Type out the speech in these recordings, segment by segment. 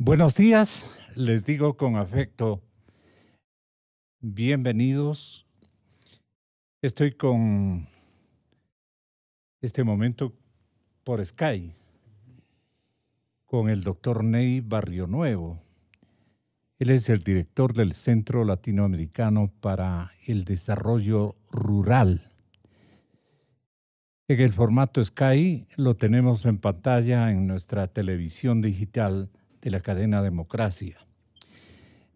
Buenos días, les digo con afecto, bienvenidos. Estoy con este momento por Sky con el doctor Ney Barrio Nuevo. Él es el director del Centro Latinoamericano para el Desarrollo Rural. En el formato Sky lo tenemos en pantalla en nuestra televisión digital la cadena Democracia.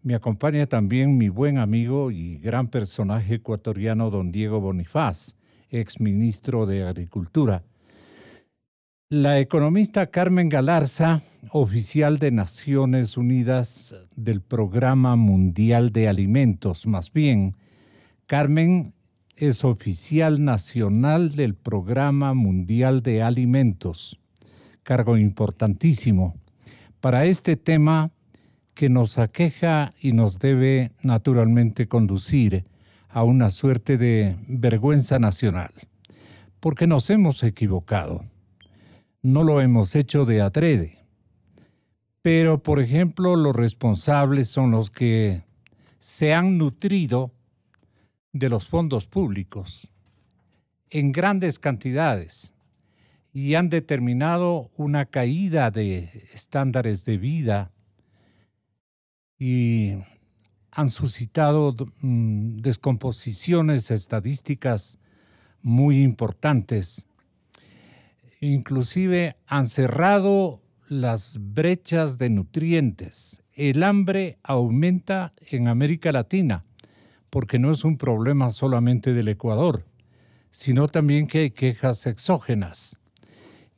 Me acompaña también mi buen amigo y gran personaje ecuatoriano don Diego Bonifaz, ex ministro de Agricultura. La economista Carmen Galarza, oficial de Naciones Unidas del Programa Mundial de Alimentos, más bien, Carmen es oficial nacional del Programa Mundial de Alimentos, cargo importantísimo para este tema que nos aqueja y nos debe naturalmente conducir a una suerte de vergüenza nacional, porque nos hemos equivocado. No lo hemos hecho de atrede. Pero, por ejemplo, los responsables son los que se han nutrido de los fondos públicos en grandes cantidades y han determinado una caída de estándares de vida y han suscitado mm, descomposiciones estadísticas muy importantes. Inclusive han cerrado las brechas de nutrientes. El hambre aumenta en América Latina porque no es un problema solamente del Ecuador, sino también que hay quejas exógenas.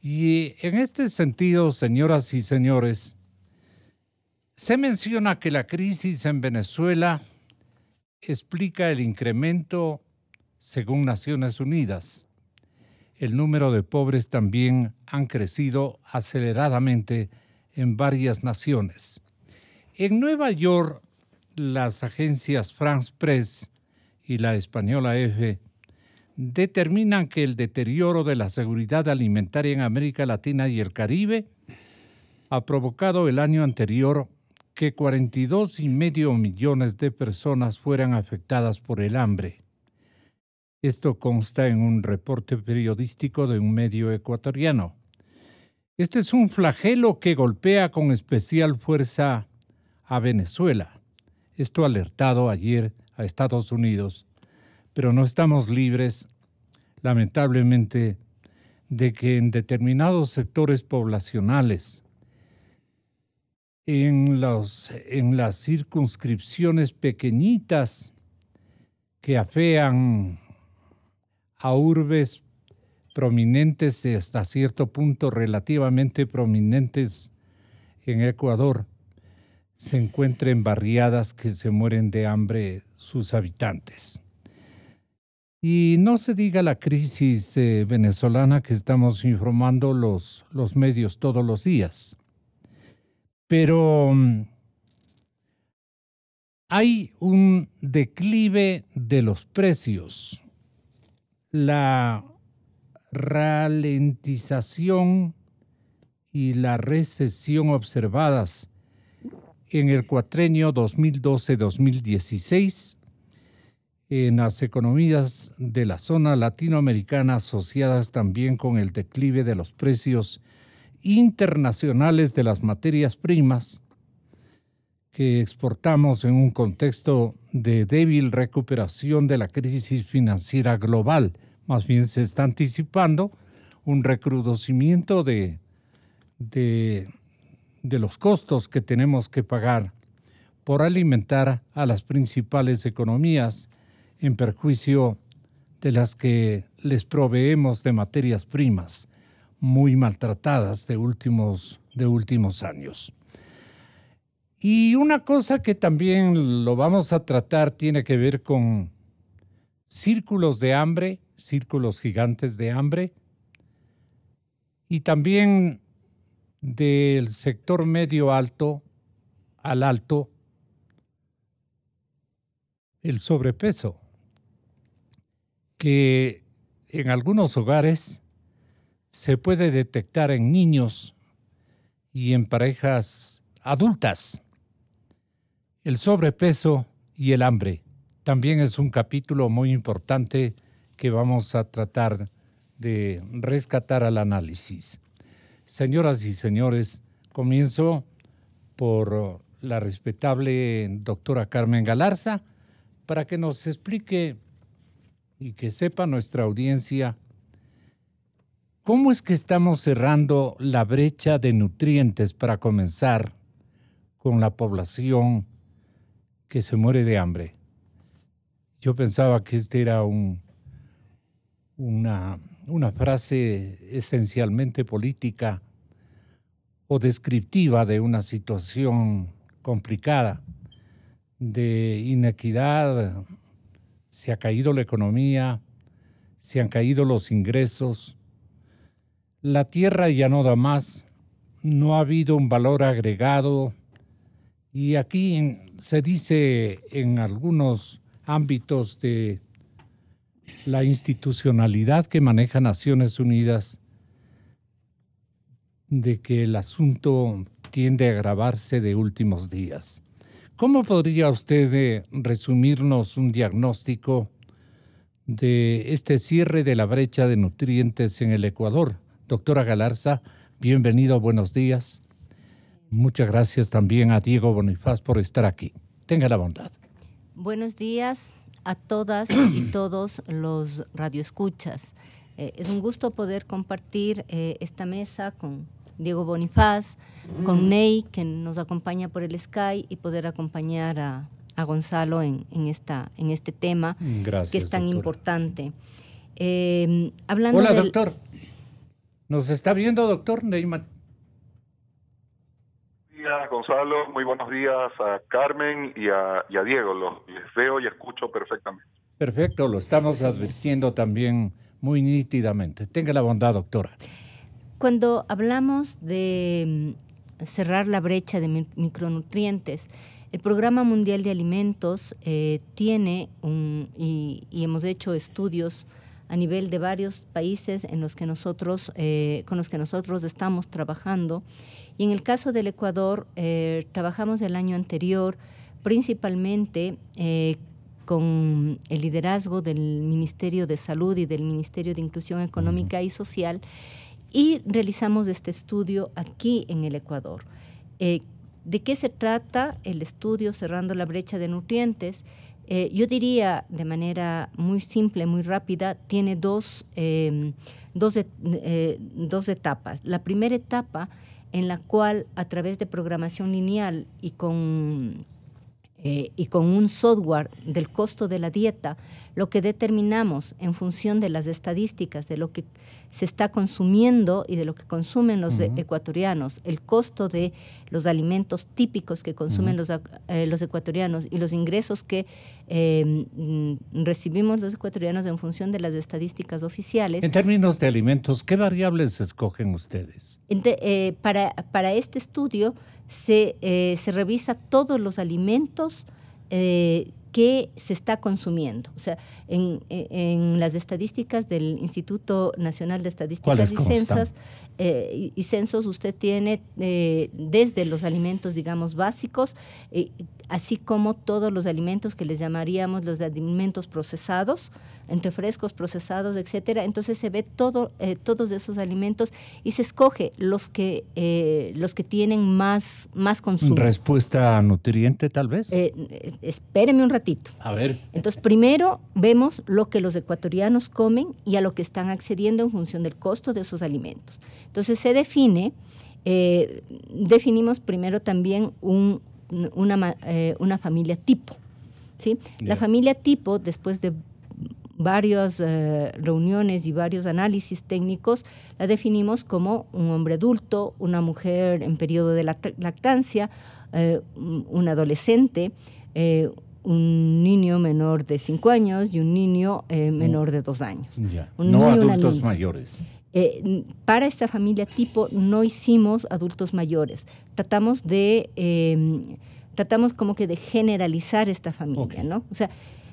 Y en este sentido, señoras y señores, se menciona que la crisis en Venezuela explica el incremento, según Naciones Unidas. El número de pobres también han crecido aceleradamente en varias naciones. En Nueva York, las agencias France Press y la española EFE determinan que el deterioro de la seguridad alimentaria en América Latina y el Caribe ha provocado el año anterior que 42,5 millones de personas fueran afectadas por el hambre. Esto consta en un reporte periodístico de un medio ecuatoriano. Este es un flagelo que golpea con especial fuerza a Venezuela. Esto alertado ayer a Estados Unidos pero no estamos libres, lamentablemente, de que en determinados sectores poblacionales, en, las circunscripciones pequeñitas que afean a urbes prominentes y hasta cierto punto relativamente prominentes en Ecuador, se encuentren barriadas que se mueren de hambre sus habitantes. Y no se diga la crisis eh, venezolana que estamos informando los, los medios todos los días. Pero mm, hay un declive de los precios, la ralentización y la recesión observadas en el cuatrenio 2012-2016 en las economías de la zona latinoamericana asociadas también con el declive de los precios internacionales de las materias primas que exportamos en un contexto de débil recuperación de la crisis financiera global. Más bien se está anticipando un recrudecimiento de, de, de los costos que tenemos que pagar por alimentar a las principales economías en perjuicio de las que les proveemos de materias primas muy maltratadas de últimos, de últimos años. Y una cosa que también lo vamos a tratar tiene que ver con círculos de hambre, círculos gigantes de hambre, y también del sector medio alto al alto, el sobrepeso que en algunos hogares se puede detectar en niños y en parejas adultas. El sobrepeso y el hambre también es un capítulo muy importante que vamos a tratar de rescatar al análisis. Señoras y señores, comienzo por la respetable doctora Carmen Galarza para que nos explique y que sepa nuestra audiencia cómo es que estamos cerrando la brecha de nutrientes para comenzar con la población que se muere de hambre. Yo pensaba que esta era un, una, una frase esencialmente política o descriptiva de una situación complicada de inequidad, se ha caído la economía, se han caído los ingresos, la tierra ya no da más, no ha habido un valor agregado y aquí se dice en algunos ámbitos de la institucionalidad que maneja Naciones Unidas de que el asunto tiende a agravarse de últimos días. ¿Cómo podría usted eh, resumirnos un diagnóstico de este cierre de la brecha de nutrientes en el Ecuador? Doctora Galarza, bienvenido, buenos días. Muchas gracias también a Diego Bonifaz por estar aquí. Tenga la bondad. Buenos días a todas y todos los radioescuchas. Eh, es un gusto poder compartir eh, esta mesa con Diego Bonifaz, con mm. Ney, que nos acompaña por el Sky, y poder acompañar a, a Gonzalo en, en, esta, en este tema que es tan importante. Eh, hablando Hola, doctor. ¿Nos está viendo, doctor Neymar? días, Gonzalo. Muy buenos días a Carmen y a, y a Diego. Los, veo y escucho perfectamente. Perfecto, lo estamos advirtiendo también muy nítidamente. Tenga la bondad, doctora. Cuando hablamos de mm, cerrar la brecha de micronutrientes, el Programa Mundial de Alimentos eh, tiene y, hemos hecho estudios a nivel de varios países en los que nosotros, eh, con los que nosotros estamos trabajando. Y en el caso del Ecuador, eh, trabajamos el año anterior principalmente con el liderazgo del Ministerio de Salud y del Ministerio de Inclusión Económica y Social y realizamos este estudio aquí en el Ecuador. Eh, ¿De qué se trata el estudio cerrando la brecha de nutrientes? Eh, yo diría de manera muy simple, muy rápida, tiene em, eh, dos, etapas. La primera etapa en la cual a través de programación lineal y con, y con un software del costo de la dieta, lo que determinamos en función de las estadísticas, de lo que se está consumiendo y de lo que consumen los ecuatorianos, el costo de los alimentos típicos que consumen eh, los, ecuatorianos y los ingresos que em, mm, recibimos los ecuatorianos en función de las estadísticas oficiales. En términos de alimentos, ¿qué variables escogen ustedes? Eh, para, para, este estudio se, eh, se revisa todos los alimentos ¿Qué se está consumiendo. O sea, en, las estadísticas del Instituto Nacional de Estadísticas eh, y, Censos, usted tiene eh, desde los alimentos, digamos, básicos, eh, así como todos los alimentos que les llamaríamos los alimentos procesados, entre frescos, procesados, etcétera. Entonces se ve todo, todos esos alimentos y se escoge los que, los que tienen más, más consumo. Respuesta nutriente, tal vez. espéreme un ratito a ver. Entonces, primero vemos lo que los ecuatorianos comen y a lo que están accediendo en función del costo de esos alimentos. Entonces, se define, eh, definimos primero también eh, una, familia tipo. ¿sí? La familia tipo, después de varias eh, reuniones y varios análisis técnicos, la definimos como un hombre adulto, una mujer en periodo de lactancia, un adolescente, un niño menor de 5 años y un niño eh, menor de 2 años. no adultos mayores. Eh, para esta familia tipo no hicimos adultos mayores. Tratamos de, em, tratamos como que de generalizar esta familia, ¿no? O sea,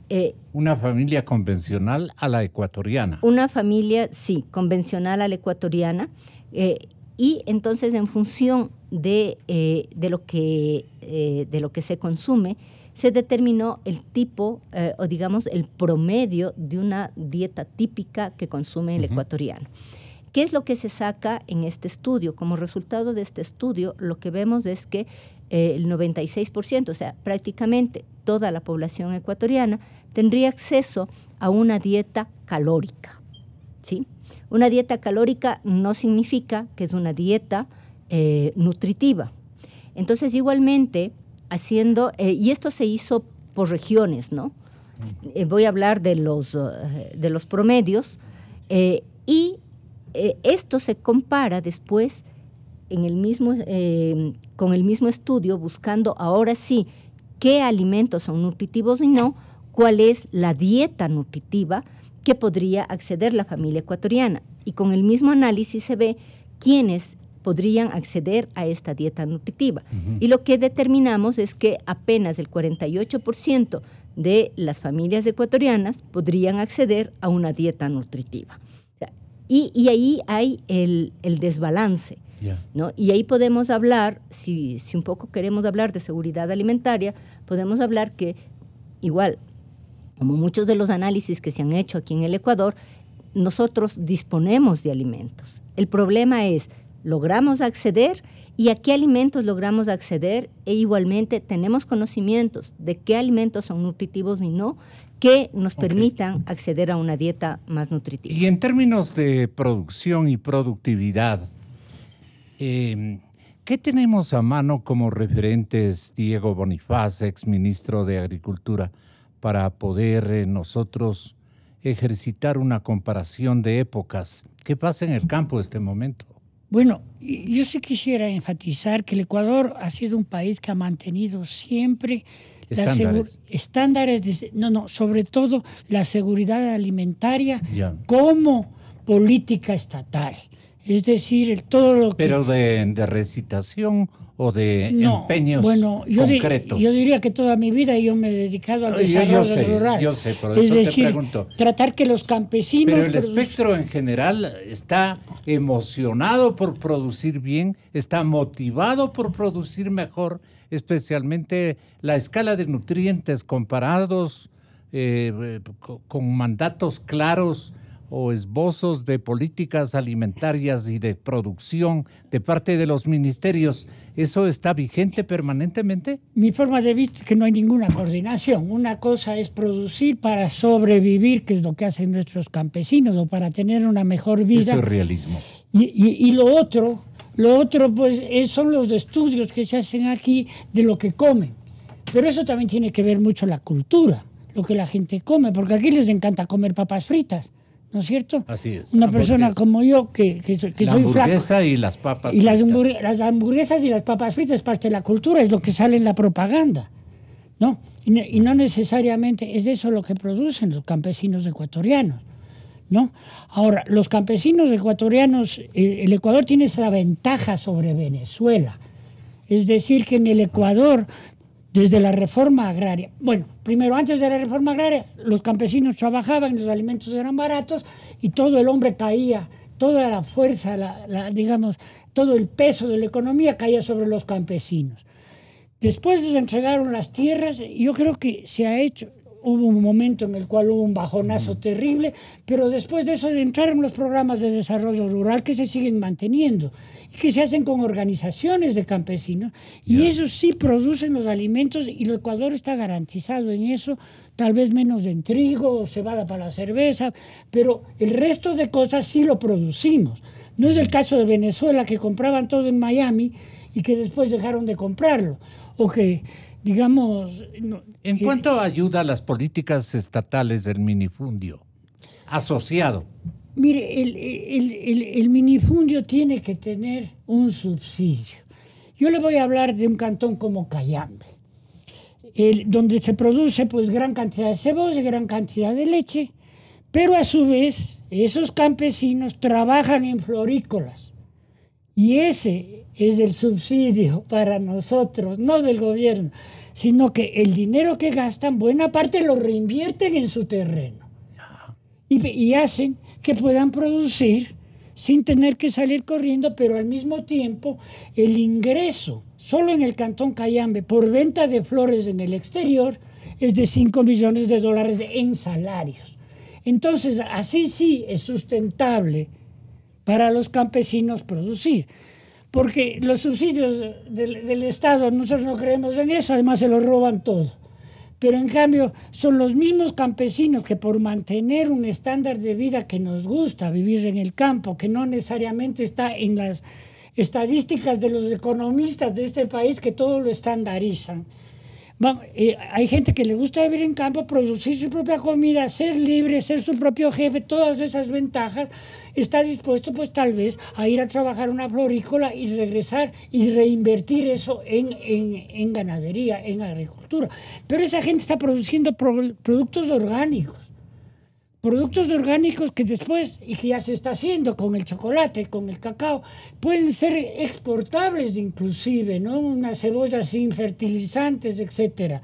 eh, una familia convencional a la ecuatoriana. Una familia, sí, convencional a la ecuatoriana. y entonces en función de, de lo, que, de lo que se consume, se determinó el tipo eh, o digamos el promedio de una dieta típica que consume el ecuatoriano. ¿Qué es lo que se saca en este estudio? Como resultado de este estudio, lo que vemos es que eh, el 96%, o sea, prácticamente toda la población ecuatoriana, tendría acceso a una dieta calórica. ¿sí? Una dieta calórica no significa que es una dieta eh, nutritiva. Entonces, igualmente, haciendo, eh, y esto se hizo por regiones, ¿no? Eh, voy a hablar de los, eh, de los promedios, y esto se compara después en el mismo, con el mismo estudio, buscando ahora sí qué alimentos son nutritivos y no, cuál es la dieta nutritiva que podría acceder la familia ecuatoriana. Y con el mismo análisis se ve quiénes podrían acceder a esta dieta nutritiva. Y lo que determinamos es que apenas el 48% de las familias ecuatorianas podrían acceder a una dieta nutritiva. Y, ahí hay el, desbalance. ¿no? Y ahí podemos hablar, si, si un poco queremos hablar de seguridad alimentaria, podemos hablar que igual, como muchos de los análisis que se han hecho aquí en el Ecuador, nosotros disponemos de alimentos. El problema es logramos acceder y a qué alimentos logramos acceder e igualmente tenemos conocimientos de qué alimentos son nutritivos y no que nos permitan acceder a una dieta más nutritiva. Y en términos de producción y productividad, em, ¿qué tenemos a mano como referentes, Diego Bonifaz, ex ministro de Agricultura, para poder eh, nosotros ejercitar una comparación de épocas? ¿Qué pasa en el campo en este momento? Bueno, yo sí quisiera enfatizar que el Ecuador ha sido un país que ha mantenido siempre estándares, estándares de, no, no, sobre todo la seguridad alimentaria como política estatal. Es decir, todo lo que... Pero de recitación o de empeños concretos? yo diría que toda mi vida yo me he dedicado al desarrollo yo, yo sé, Yo sé, por es eso te pregunto. Tratar que los campesinos. Pero el espectro en general está emocionado por producir bien, está motivado por producir mejor, especialmente la escala de nutrientes comparados eh, eh, con mandatos claros o esbozos de políticas alimentarias y de producción de parte de los ministerios, ¿eso está vigente permanentemente? Mi forma de vista es que no hay ninguna coordinación. Una cosa es producir para sobrevivir, que es lo que hacen nuestros campesinos, o para tener una mejor vida. Eso es realismo. Y, lo otro, lo otro pues son los estudios que se hacen aquí de lo que comen. Pero eso también tiene que ver mucho la cultura, lo que la gente come, porque aquí les encanta comer papas fritas ¿no es cierto? Así es. Una persona como yo, que, soy flaco. La y las papas fritas. Las, las hamburguesas y las papas fritas es parte de la cultura, es lo que sale en la propaganda, ¿no? Y, y no necesariamente es eso lo que producen los campesinos ecuatorianos, ¿no? Ahora, los campesinos ecuatorianos, eh, el Ecuador tiene esa ventaja sobre Venezuela, es decir, que en el Ecuador desde la reforma agraria. Bueno, primero antes de la reforma agraria, los campesinos trabajaban, los alimentos eran baratos y todo el hombre caía, toda la fuerza, digamos, todo el peso de la economía caía sobre los campesinos. Después se entregaron las tierras, y yo creo que se ha hecho, hubo un momento en el cual hubo un bajonazo terrible, pero después de eso entraron los programas de desarrollo rural que se siguen manteniendo que se hacen con organizaciones de campesinos y eso sí producen los alimentos y el Ecuador está garantizado en eso, tal vez menos en trigo, cebada para la cerveza, pero el resto de cosas sí lo producimos. No es el caso de Venezuela que compraban todo en Miami y que después dejaron de comprarlo o que digamos ¿En eh, cuanto ayuda a las políticas estatales del minifundio asociado? Mire, el, el, minifundio tiene que tener un subsidio. Yo le voy a hablar de un cantón como Cayambe, donde se produce pues gran cantidad de y gran cantidad de leche, pero a su vez esos campesinos trabajan en florícolas. Y ese es el subsidio para nosotros, no del gobierno, sino que el dinero que gastan, buena parte lo reinvierten en su terreno y, hacen que puedan producir sin tener que salir corriendo, pero al mismo tiempo el ingreso solo en el Cantón Cayambe por venta de flores en el exterior es de 5 millones de dólares en salarios. Entonces, así sí es sustentable para los campesinos producir, porque los subsidios del, Estado, nosotros no creemos en eso, además se lo roban todos. Pero en cambio son los mismos campesinos que por mantener un estándar de vida que nos gusta, vivir en el campo, que no necesariamente está en las estadísticas de los economistas de este país que todo lo estandarizan. Eh, hay gente que le gusta vivir en campo, producir su propia comida, ser libre, ser su propio jefe, todas esas ventajas está dispuesto pues tal vez a ir a trabajar una florícola y regresar y reinvertir eso en, ganadería, en agricultura. Pero esa gente está produciendo productos orgánicos productos orgánicos que después, y que ya se está haciendo con el chocolate, con el cacao, pueden ser exportables inclusive, ¿no? Unas cebollas sin fertilizantes, etc.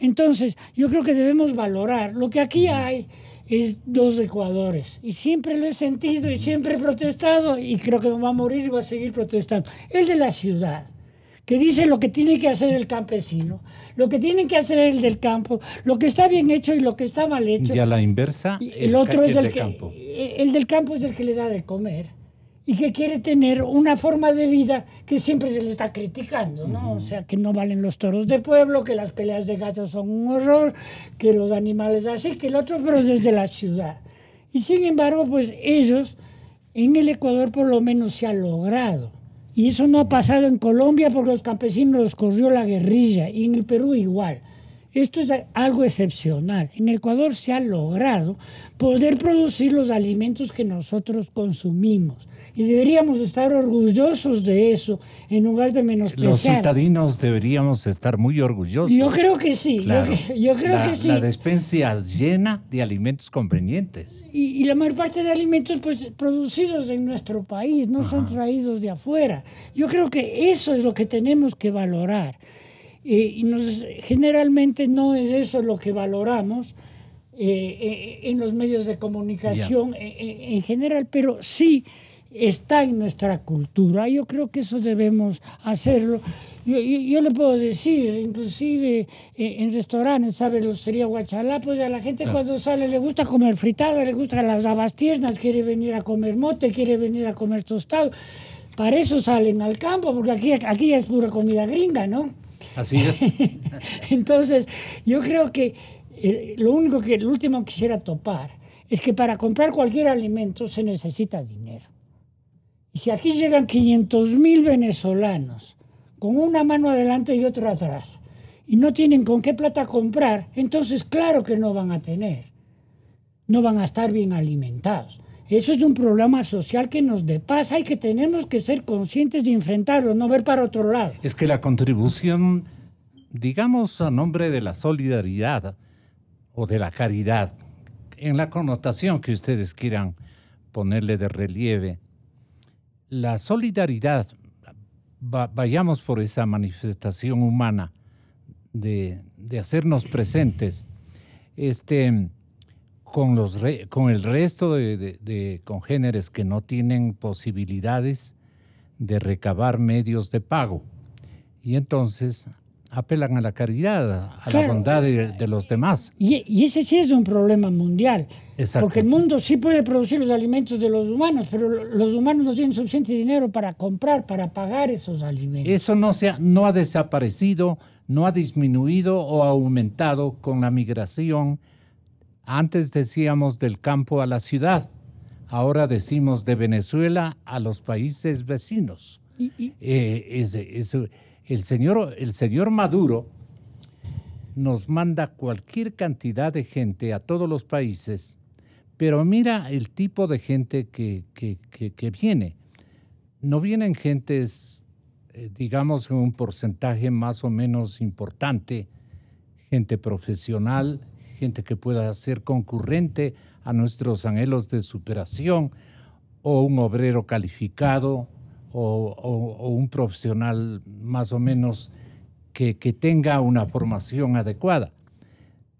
Entonces, yo creo que debemos valorar lo que aquí hay es dos Ecuadores. Y siempre lo he sentido y siempre he protestado y creo que va a morir y va a seguir protestando. El de la ciudad, que dice lo que tiene que hacer el campesino, lo que tiene que hacer el del campo, lo que está bien hecho y lo que está mal hecho. Y a la inversa, el, otro es el, campo. El del campo es el que le da de comer y que quiere tener una forma de vida que siempre se le está criticando, ¿no? O sea, que no valen los toros de pueblo, que las peleas de gatos son un horror, que los animales así, que el otro, pero desde la ciudad. Y sin embargo, pues ellos en el Ecuador por lo menos se ha logrado. Y eso no ha pasado en Colombia porque los campesinos los corrió la guerrilla y en el Perú igual. Esto es algo excepcional. En Ecuador se ha logrado poder producir los alimentos que nosotros consumimos. Y deberíamos estar orgullosos de eso, en lugar de menospreciar. Los citadinos deberíamos estar muy orgullosos. Yo creo que sí. la, que despensa llena de alimentos convenientes. Y, la mayor parte de alimentos pues, producidos en nuestro país, no son traídos de afuera. Yo creo que eso es lo que tenemos que valorar y nos, generalmente no es eso lo que valoramos eh, eh, en los medios de comunicación eh, en, general, pero sí está en nuestra cultura. Yo creo que eso debemos hacerlo. Yo, yo, le puedo decir, inclusive en restaurantes, ¿sabe? los sería Guachalá, pues a la gente cuando sale le gusta comer fritado, le gustan las habas tiernas, quiere venir a comer mote, quiere venir a comer tostado. Para eso salen al campo, porque aquí, aquí es pura comida gringa, ¿no? Así es. Entonces, yo creo que eh, lo único que, el último que quisiera topar es que para comprar cualquier alimento se necesita dinero. Y si aquí llegan 500 mil venezolanos con una mano adelante y otra atrás, y no tienen con qué plata comprar, entonces claro que no van a tener, no van a estar bien alimentados. Eso es un problema social que nos depasa y que tenemos que ser conscientes de enfrentarlo, no ver para otro lado. Es que la contribución, digamos a nombre de la solidaridad o de la caridad, en la connotación que ustedes quieran ponerle de relieve, la solidaridad, vayamos por esa manifestación humana de, hacernos presentes, este, con, los con el resto de, congéneres que no tienen posibilidades de recabar medios de pago. Y entonces apelan a la caridad, a la bondad de, los demás. Y, ese sí es un problema mundial, porque el mundo sí puede producir los alimentos de los humanos, pero los humanos no tienen suficiente dinero para comprar, para pagar esos alimentos. Eso no, se ha, no ha desaparecido, no ha disminuido o aumentado con la migración antes decíamos del campo a la ciudad, ahora decimos de Venezuela a los países vecinos. Eh, el, señor, el señor Maduro nos manda cualquier cantidad de gente a todos los países, pero mira el tipo de gente que, viene. No vienen gentes, eh, digamos, en un porcentaje más o menos importante, gente profesional, gente que pueda ser concurrente a nuestros anhelos de superación, o un obrero calificado, o, un profesional más o menos que, tenga una formación adecuada.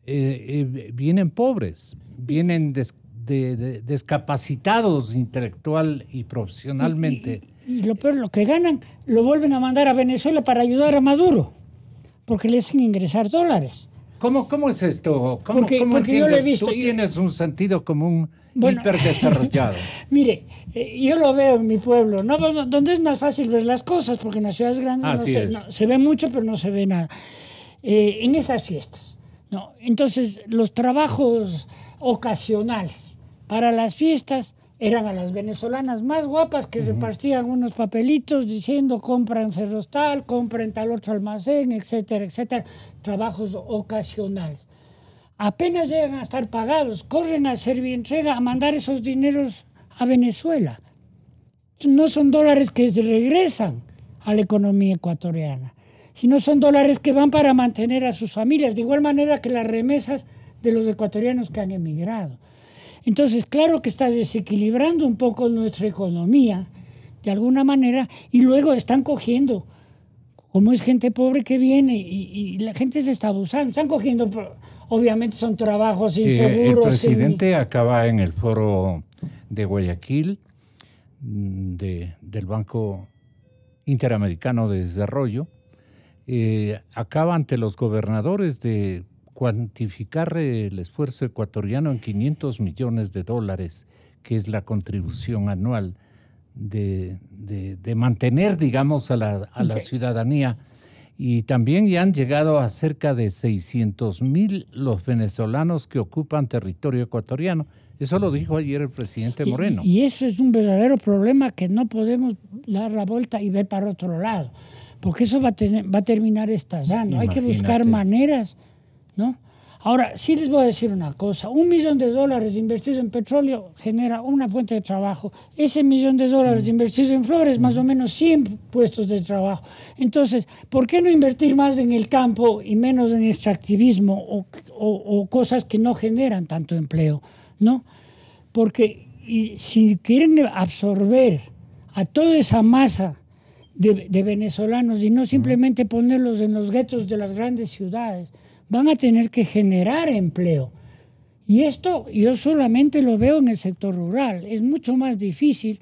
Eh, eh, vienen pobres, vienen descapacitados intelectual y profesionalmente. Y, lo peor, lo que ganan lo vuelven a mandar a Venezuela para ayudar a Maduro, porque le hacen ingresar dólares. ¿Cómo, cómo es esto? ¿Cómo, porque, cómo visto. Tú tienes un sentido común bueno, hiperdesarrollado. mire, eh, yo lo veo en mi pueblo, ¿no? Pues, donde es más fácil ver las cosas, porque en las ciudades grandes no se, se, ve mucho, pero no se ve nada. Eh, en esas fiestas, ¿no? Entonces, los trabajos ocasionales para las fiestas eran a las venezolanas más guapas que repartían unos papelitos diciendo compra en Ferrostal, compra tal otro almacén, etcétera, etcétera trabajos ocasionales. Apenas llegan a estar pagados, corren a Servientrega a mandar esos dineros a Venezuela. No son dólares que regresan a la economía ecuatoriana, sino son dólares que van para mantener a sus familias, de igual manera que las remesas de los ecuatorianos que han emigrado. Entonces, claro que está desequilibrando un poco nuestra economía, de alguna manera, y luego están cogiendo como es gente pobre que viene y, la gente se está abusando, están cogiendo, obviamente son trabajos eh, inseguros. el presidente acaba en el foro de Guayaquil mm, del Banco Interamericano de Desarrollo, eh, acaba ante los gobernadores de cuantificar el esfuerzo ecuatoriano en 500 millones de dólares, que es la contribución anual de, mantener, digamos, a la, a la ciudadanía. Y también ya han llegado a cerca de 600 mil los venezolanos que ocupan territorio ecuatoriano. Eso lo dijo ayer el presidente Moreno. Y, eso es un verdadero problema que no podemos dar la vuelta y ver para otro lado, porque eso va a, tener, va a terminar estallando. Hay que buscar maneras, ¿no? Ahora, sí les voy a decir una cosa, un millón de dólares invertidos en petróleo genera una fuente de trabajo. Ese millón de dólares mm. invertido en flores, más o mm. menos 100 puestos de trabajo. Entonces, ¿por qué no invertir más en el campo y menos en extractivismo o, cosas que no generan tanto empleo? Porque si quieren absorber a toda esa masa de venezolanos y no mm. simplemente ponerlos en los guetos de las grandes ciudades, van a tener que generar empleo. Y esto yo solamente lo veo en el sector rural. Es mucho más difícil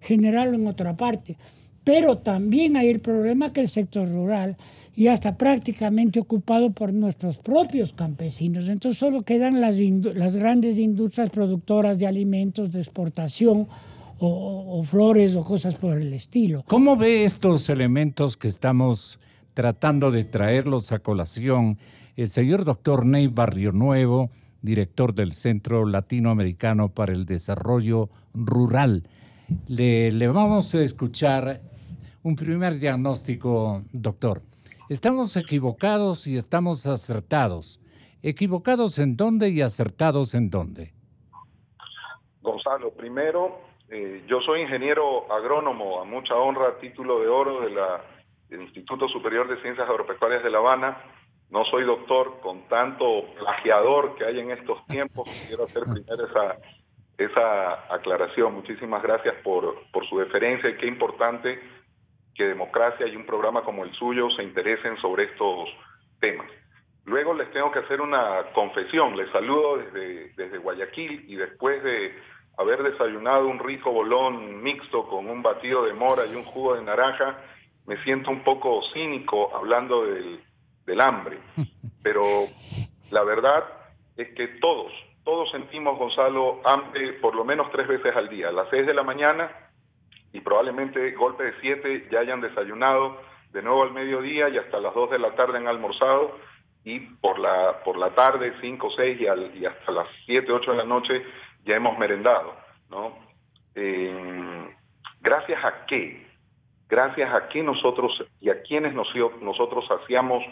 generarlo en otra parte. Pero también hay el problema que el sector rural ya está prácticamente ocupado por nuestros propios campesinos. Entonces solo quedan las, grandes industrias productoras de alimentos de exportación o, o, flores o cosas por el estilo. ¿Cómo ve estos elementos que estamos tratando de traerlos a colación? el señor doctor Ney Barrio Nuevo, director del Centro Latinoamericano para el Desarrollo Rural. Le, vamos a escuchar un primer diagnóstico, doctor. Estamos equivocados y estamos acertados. ¿Equivocados en dónde y acertados en dónde? Gonzalo, primero, eh, yo soy ingeniero agrónomo, a mucha honra, título de oro de la, del Instituto Superior de Ciencias Agropecuarias de La Habana no soy doctor, con tanto plagiador que hay en estos tiempos, quiero hacer primero esa, esa aclaración. Muchísimas gracias por, por su deferencia y qué importante que democracia y un programa como el suyo se interesen sobre estos temas. Luego les tengo que hacer una confesión. Les saludo desde, desde Guayaquil y después de haber desayunado un rico bolón mixto con un batido de mora y un jugo de naranja, me siento un poco cínico hablando del del hambre. Pero la verdad es que todos, todos sentimos, Gonzalo, hambre por lo menos tres veces al día, a las seis de la mañana y probablemente golpe de siete ya hayan desayunado, de nuevo al mediodía y hasta las dos de la tarde han almorzado y por la, por la tarde cinco, seis y, y hasta las siete, ocho de la noche ya hemos merendado, ¿no? Eh, gracias a qué, gracias a qué nosotros y a quienes nos, nosotros hacíamos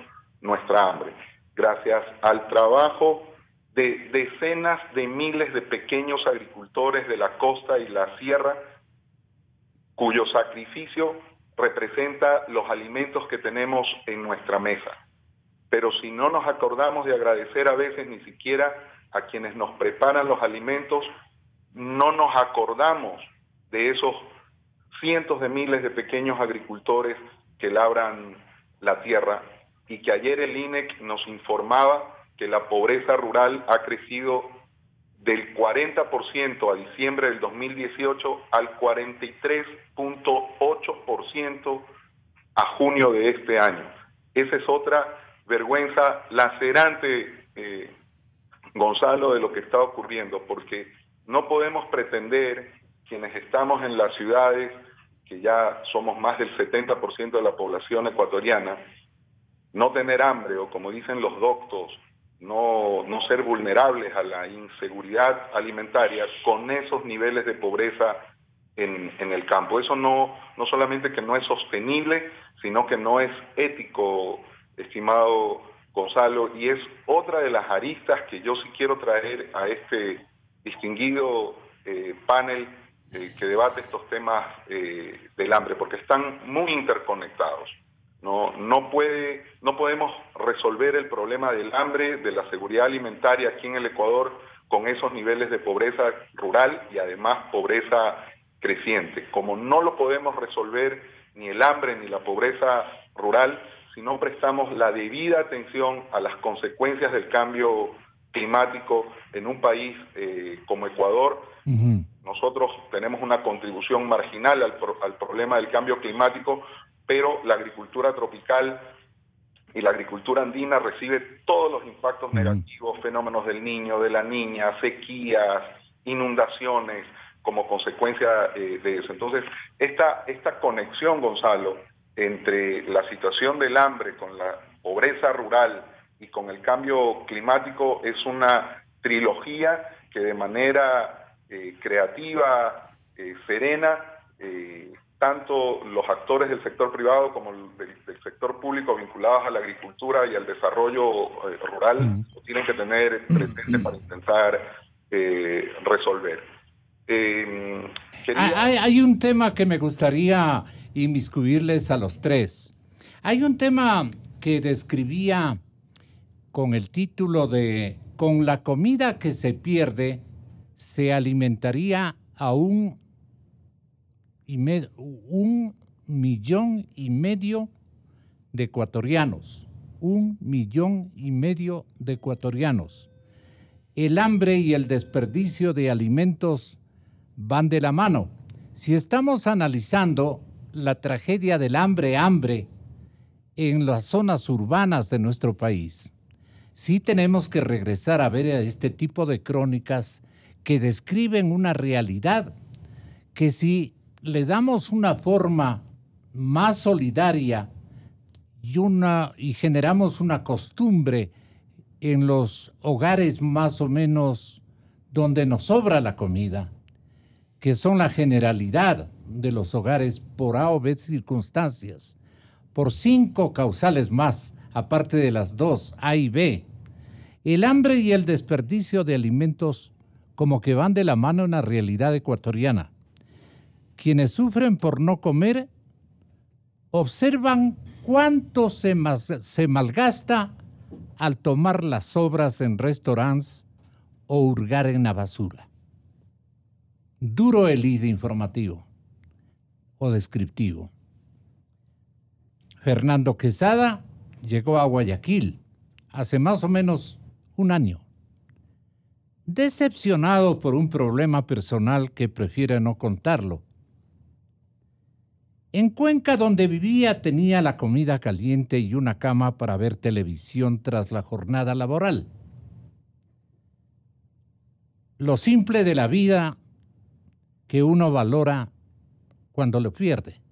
nuestra hambre, gracias al trabajo de decenas de miles de pequeños agricultores de la costa y la sierra, cuyo sacrificio representa los alimentos que tenemos en nuestra mesa. Pero si no nos acordamos de agradecer a veces ni siquiera a quienes nos preparan los alimentos, no nos acordamos de esos cientos de miles de pequeños agricultores que labran la tierra y que ayer el INEC nos informaba que la pobreza rural ha crecido del 40% a diciembre del 2018 al 43.8% a junio de este año. Esa es otra vergüenza lacerante, eh, Gonzalo, de lo que está ocurriendo, porque no podemos pretender quienes estamos en las ciudades, que ya somos más del 70% de la población ecuatoriana, no tener hambre o como dicen los doctos, no, no ser vulnerables a la inseguridad alimentaria con esos niveles de pobreza en, en, el campo. Eso no, no solamente que no es sostenible, sino que no es ético, estimado Gonzalo, y es otra de las aristas que yo sí quiero traer a este distinguido eh, panel eh, que debate estos temas eh, del hambre, porque están muy interconectados. No, no, puede, no podemos resolver el problema del hambre, de la seguridad alimentaria aquí en el Ecuador con esos niveles de pobreza rural y además pobreza creciente. Como no lo podemos resolver ni el hambre ni la pobreza rural si no prestamos la debida atención a las consecuencias del cambio climático en un país eh, como Ecuador. Nosotros tenemos una contribución marginal al problema del cambio climático pero la agricultura tropical y la agricultura andina recibe todos los impactos negativos, fenómenos del niño, de la niña, sequías, inundaciones como consecuencia eh, de eso. Entonces, esta, esta conexión, Gonzalo, entre la situación del hambre con la pobreza rural y con el cambio climático es una trilogía que de manera eh, creativa, eh, serena, eh, tanto los actores del sector privado como del, sector público vinculados a la agricultura y al desarrollo eh, rural mm. tienen que tener presente mm. para intentar eh, resolver. Em, ah, hay, hay, un tema que me gustaría inmiscuirles a los tres. Hay un tema que describía con el título de Con la comida que se pierde, se alimentaría a un un millón y medio de ecuatorianos. Un millón y medio de ecuatorianos. El hambre y el desperdicio de alimentos van de la mano. Si estamos analizando la tragedia del hambre, hambre, en las zonas urbanas de nuestro país, sí tenemos que regresar a ver a este tipo de crónicas que describen una realidad que si le damos una forma más solidaria y, una, y generamos una costumbre en los hogares más o menos donde nos sobra la comida, que son la generalidad de los hogares por A o B circunstancias, por cinco causales más, aparte de las dos, A y B. El hambre y el desperdicio de alimentos como que van de la mano en la realidad ecuatoriana quienes sufren por no comer observan cuánto se, se malgasta al tomar las sobras en restaurantes o hurgar en la basura. Duro el informativo o descriptivo. Fernando Quesada llegó a Guayaquil hace más o menos un año, decepcionado por un problema personal que prefiere no contarlo en Cuenca, donde vivía, tenía la comida caliente y una cama para ver televisión tras la jornada laboral. Lo simple de la vida que uno valora cuando lo pierde.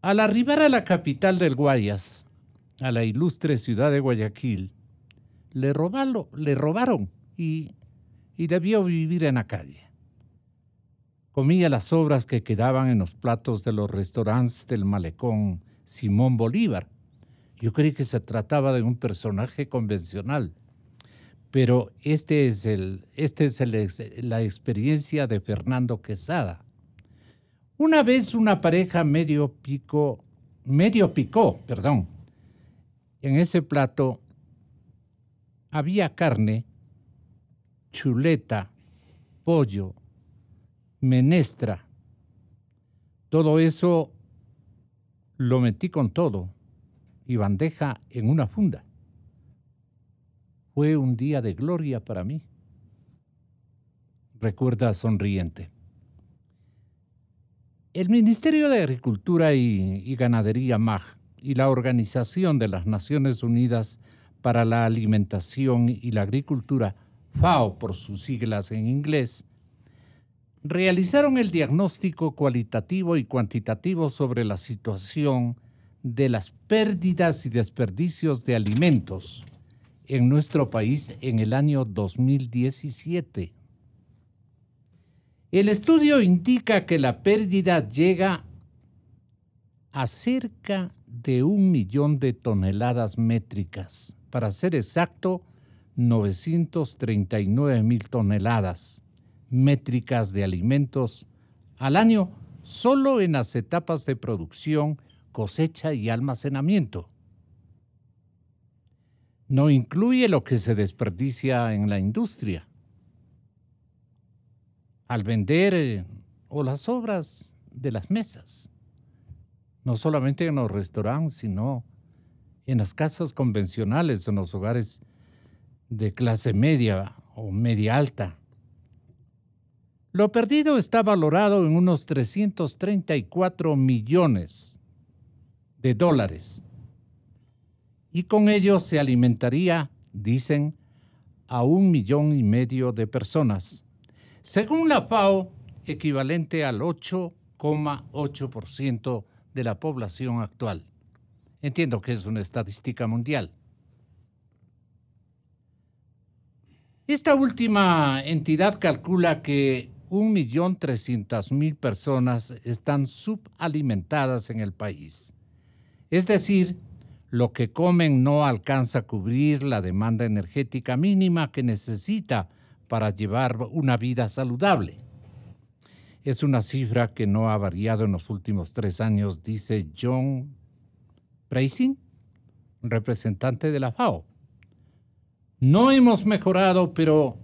Al arribar a la capital del Guayas, a la ilustre ciudad de Guayaquil, le, le robaron y, y debió vivir en la calle comía las sobras que quedaban en los platos de los restaurantes del malecón Simón Bolívar. Yo creí que se trataba de un personaje convencional, pero esta es, el, este es la experiencia de Fernando Quesada. Una vez una pareja medio pico, medio picó, perdón. En ese plato había carne, chuleta, pollo, menestra. Todo eso lo metí con todo y bandeja en una funda. Fue un día de gloria para mí, recuerda sonriente. El Ministerio de Agricultura y, Ganadería MAG y la Organización de las Naciones Unidas para la Alimentación y la Agricultura, FAO por sus siglas en inglés, realizaron el diagnóstico cualitativo y cuantitativo sobre la situación de las pérdidas y desperdicios de alimentos en nuestro país en el año 2017. El estudio indica que la pérdida llega a cerca de un millón de toneladas métricas, para ser exacto, 939 mil toneladas métricas de alimentos al año solo en las etapas de producción, cosecha y almacenamiento. No incluye lo que se desperdicia en la industria, al vender eh, o las obras de las mesas, no solamente en los restaurantes, sino en las casas convencionales, en los hogares de clase media o media alta lo perdido está valorado en unos 334 millones de dólares. Y con ello se alimentaría, dicen, a un millón y medio de personas. Según la FAO, equivalente al 8,8% de la población actual. Entiendo que es una estadística mundial. Esta última entidad calcula que 1.300.000 personas están subalimentadas en el país. Es decir, lo que comen no alcanza a cubrir la demanda energética mínima que necesita para llevar una vida saludable. Es una cifra que no ha variado en los últimos tres años, dice John Bracing, representante de la FAO. No hemos mejorado, pero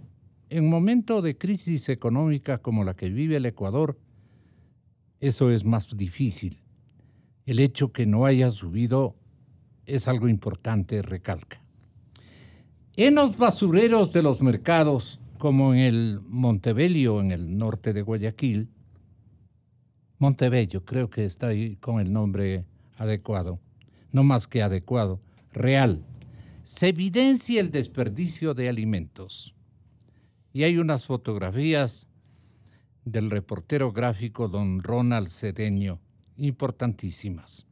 en momento de crisis económica como la que vive el Ecuador, eso es más difícil. El hecho que no haya subido es algo importante, recalca. En los basureros de los mercados, como en el Montebello, en el norte de Guayaquil, Montebello, creo que está ahí con el nombre adecuado, no más que adecuado, real, se evidencia el desperdicio de alimentos. Y hay unas fotografías del reportero gráfico don Ronald Cedeño, importantísimas.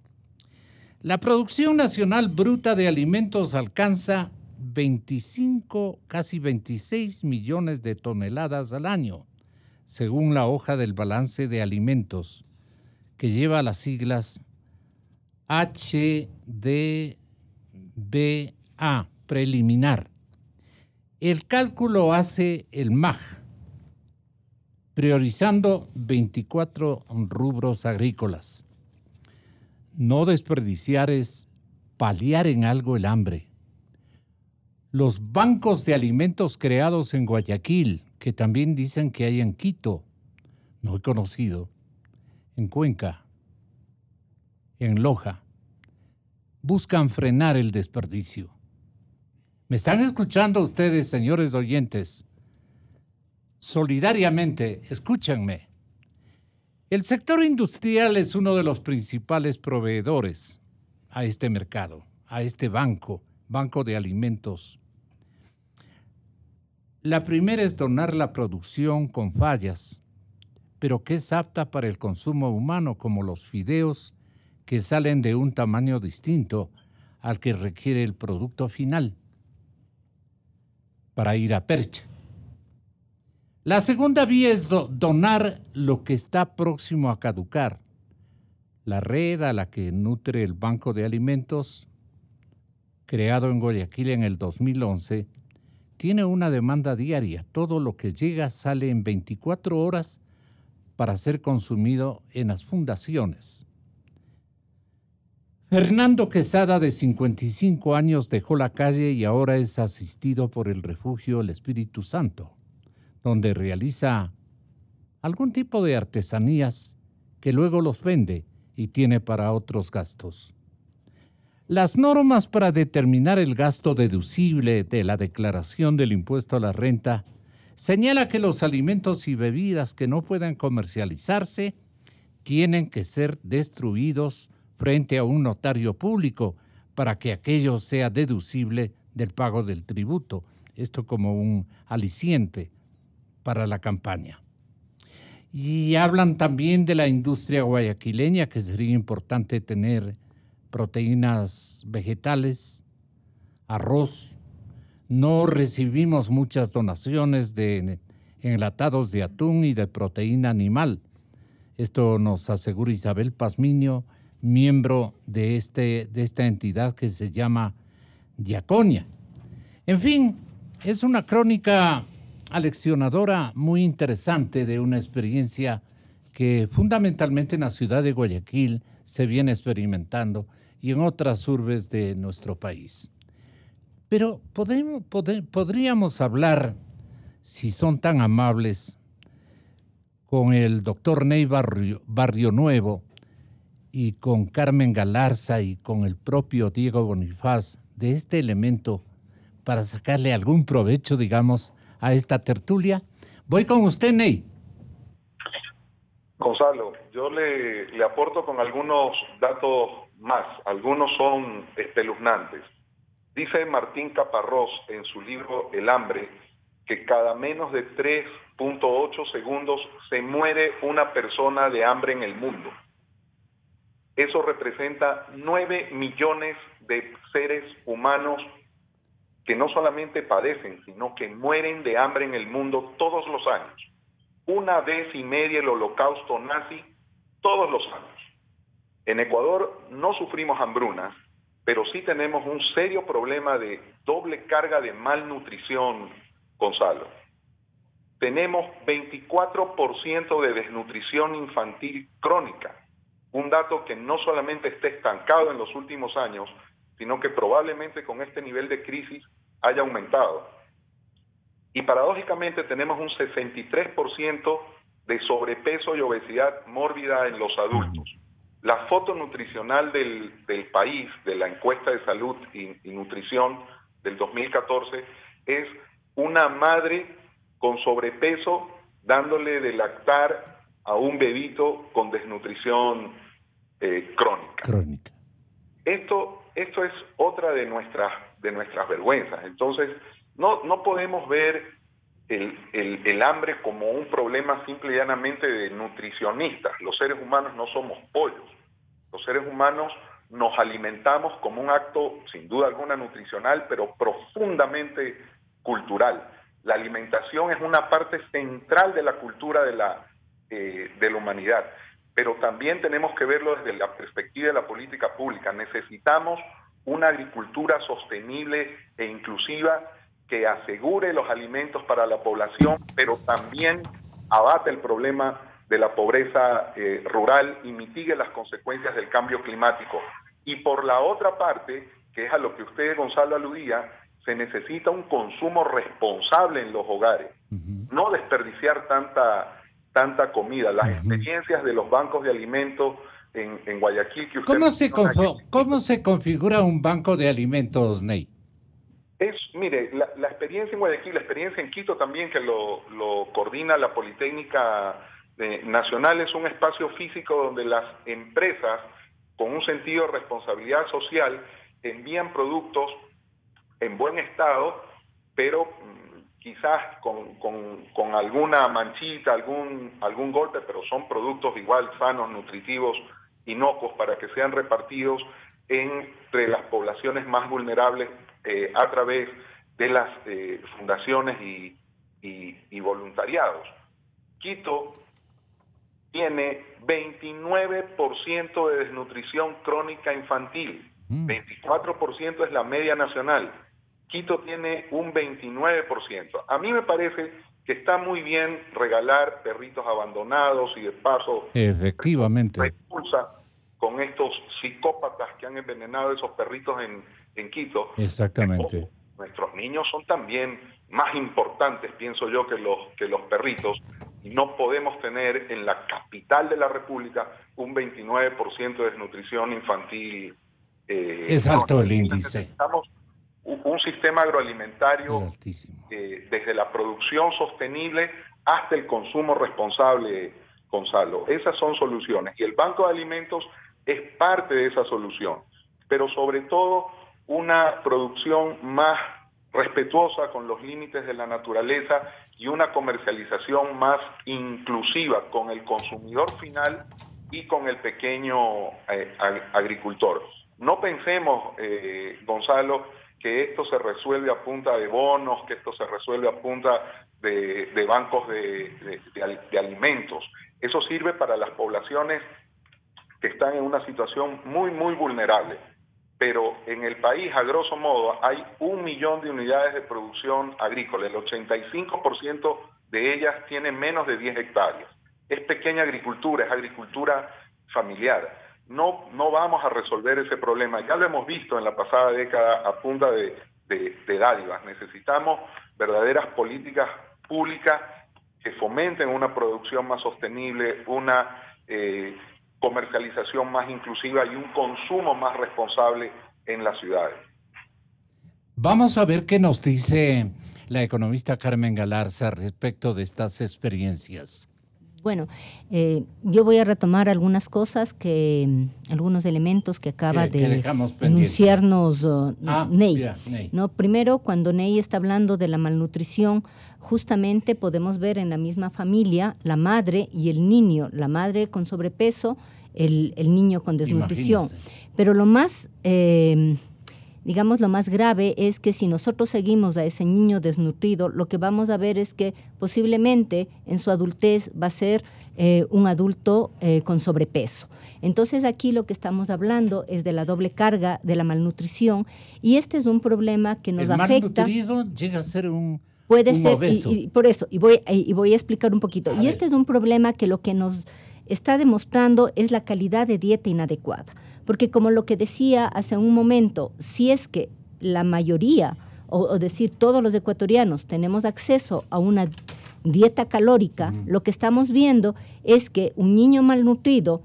La producción nacional bruta de alimentos alcanza 25, casi 26 millones de toneladas al año, según la hoja del balance de alimentos, que lleva las siglas HDBA, preliminar. El cálculo hace el MAG, priorizando 24 rubros agrícolas. No desperdiciar es paliar en algo el hambre. Los bancos de alimentos creados en Guayaquil, que también dicen que hay en Quito, no he conocido, en Cuenca, en Loja, buscan frenar el desperdicio. ¿Me están escuchando ustedes, señores oyentes? Solidariamente, escúchenme. El sector industrial es uno de los principales proveedores a este mercado, a este banco, Banco de Alimentos. La primera es donar la producción con fallas, pero que es apta para el consumo humano, como los fideos que salen de un tamaño distinto al que requiere el producto final para ir a Percha. La segunda vía es donar lo que está próximo a caducar. La red a la que nutre el Banco de Alimentos, creado en Guayaquil en el 2011, tiene una demanda diaria. Todo lo que llega sale en 24 horas para ser consumido en las fundaciones. Hernando Quesada, de 55 años, dejó la calle y ahora es asistido por el refugio El Espíritu Santo, donde realiza algún tipo de artesanías que luego los vende y tiene para otros gastos. Las normas para determinar el gasto deducible de la declaración del impuesto a la renta señala que los alimentos y bebidas que no puedan comercializarse tienen que ser destruidos frente a un notario público para que aquello sea deducible del pago del tributo. Esto como un aliciente para la campaña. Y hablan también de la industria guayaquileña, que sería importante tener proteínas vegetales, arroz. No recibimos muchas donaciones de enlatados de atún y de proteína animal. Esto nos asegura Isabel Pazmiño, miembro de, este, de esta entidad que se llama Diaconia. En fin, es una crónica aleccionadora muy interesante de una experiencia que fundamentalmente en la ciudad de Guayaquil se viene experimentando y en otras urbes de nuestro país. Pero podríamos hablar, si son tan amables, con el doctor Ney Barrio Nuevo, y con Carmen Galarza y con el propio Diego Bonifaz de este elemento para sacarle algún provecho, digamos, a esta tertulia. Voy con usted, Ney. Gonzalo, yo le, aporto con algunos datos más, algunos son espeluznantes. Dice Martín Caparrós en su libro El hambre que cada menos de 3.8 segundos se muere una persona de hambre en el mundo. Eso representa nueve millones de seres humanos que no solamente padecen, sino que mueren de hambre en el mundo todos los años. Una vez y media el holocausto nazi todos los años. En Ecuador no sufrimos hambrunas, pero sí tenemos un serio problema de doble carga de malnutrición, Gonzalo. Tenemos 24% de desnutrición infantil crónica un dato que no solamente esté estancado en los últimos años, sino que probablemente con este nivel de crisis haya aumentado. Y paradójicamente tenemos un 63% de sobrepeso y obesidad mórbida en los adultos. La foto nutricional del, país, de la encuesta de salud y, nutrición del 2014, es una madre con sobrepeso dándole de lactar a un bebito con desnutrición eh, crónica. crónica. Esto, esto es otra de nuestras, de nuestras vergüenzas. Entonces, no, no podemos ver el, el, el, hambre como un problema simple y llanamente de nutricionistas. Los seres humanos no somos pollos. Los seres humanos nos alimentamos como un acto, sin duda alguna, nutricional, pero profundamente cultural. La alimentación es una parte central de la cultura de la, eh, de la humanidad. Pero también tenemos que verlo desde la perspectiva de la política pública. Necesitamos una agricultura sostenible e inclusiva que asegure los alimentos para la población, pero también abate el problema de la pobreza eh, rural y mitigue las consecuencias del cambio climático. Y por la otra parte, que es a lo que usted, Gonzalo, aludía, se necesita un consumo responsable en los hogares, no desperdiciar tanta tanta comida. Las experiencias de los bancos de alimentos en, en Guayaquil ¿Cómo, se ¿Cómo se configura un banco de alimentos, Ney? Es, mire, la, experiencia en Guayaquil, la experiencia en Quito también, que lo, coordina la Politécnica eh, Nacional, es un espacio físico donde las empresas, con un sentido de responsabilidad social, envían productos en buen estado, pero mm, quizás con, con, alguna manchita, algún, algún golpe, pero son productos igual sanos, nutritivos, inocuos, para que sean repartidos entre las poblaciones más vulnerables eh, a través de las eh, fundaciones y, y voluntariados. Quito tiene 29% de desnutrición crónica infantil, 24% mm. es la media nacional, Quito tiene un 29%. A mí me parece que está muy bien regalar perritos abandonados y de paso efectivamente expulsa con estos psicópatas que han envenenado esos perritos en, en Quito. Exactamente. nuestros niños son también más importantes, pienso yo, que los, que los perritos. Y no podemos tener en la capital de la República un 29% de desnutrición infantil. Eh, es alto el índice un sistema agroalimentario desde la producción sostenible hasta el consumo responsable, Gonzalo. Esas son soluciones y el Banco de Alimentos es parte de esa solución, pero sobre todo una producción más respetuosa con los límites de la naturaleza y una comercialización más inclusiva con el consumidor final y con el pequeño eh, agricultor. No pensemos, eh, Gonzalo, que esto se resuelve a punta de bonos, que esto se resuelve a punta de, bancos de, de alimentos. Eso sirve para las poblaciones que están en una situación muy, muy vulnerable. Pero en el país, a grosso modo, hay un millón de unidades de producción agrícola. El 85% de ellas tienen menos de 10 hectáreas. Es pequeña agricultura, es agricultura familiar no, no vamos a resolver ese problema. Ya lo hemos visto en la pasada década a punta de, dádivas. Necesitamos verdaderas políticas públicas que fomenten una producción más sostenible, una eh, comercialización más inclusiva y un consumo más responsable en las ciudades. Vamos a ver qué nos dice la economista Carmen Galarza respecto de estas experiencias. Bueno, eh, yo voy a retomar algunas cosas que, algunos elementos que acaba de anunciarnos ah, Ney, ¿no? Primero, cuando Ney está hablando de la malnutrición, justamente podemos ver en la misma familia la madre y el niño, la madre con sobrepeso, el, niño con desnutrición. Pero lo más eh, digamos, lo más grave es que si nosotros seguimos a ese niño desnutrido, lo que vamos a ver es que posiblemente en su adultez va a ser eh, un adulto eh, con sobrepeso. Entonces aquí lo que estamos hablando es de la doble carga, de la malnutrición, y este es un problema que nos El Malnutrido llega a ser un puede ser y, por eso y voy y voy a explicar un poquito. y este es un problema que lo que nos está demostrando es la calidad de dieta inadecuada. Porque como lo que decía hace un momento, si es que la mayoría, o, decir todos los ecuatorianos, tenemos acceso a una dieta calórica, lo que estamos viendo es que un niño malnutrido